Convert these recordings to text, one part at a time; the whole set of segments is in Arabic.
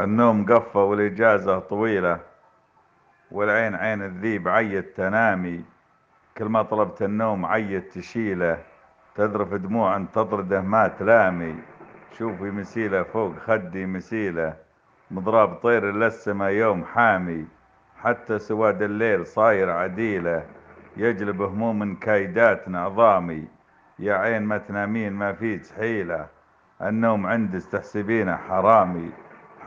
النوم قفة والإجازة طويلة والعين عين الذيب عيت تنامي كل ما طلبت النوم عيت تشيله تذرف دموعا تطرده ما تلامي شوفي مسيلة فوق خدي مسيلة مضراب طير للسما يوم حامي حتى سواد الليل صاير عديلة يجلب هموم كايدات عظامي يا عين ما تنامين ما في حيلة النوم عندك تحسبينه حرامي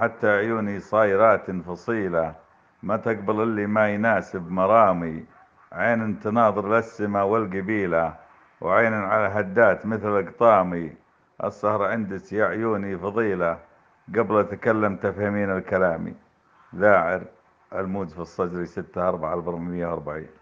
حتى عيوني صايرات فصيلة ما تقبل اللي ما يناسب مرامي عين تناظر للسما والقبيلة وعين على هدات مثل قطامي السهر عندك يا عيوني فضيلة قبل أتكلم تفهمين الكلامي ذاعر الموج في الصجري ستة أربعة ألف وأربعين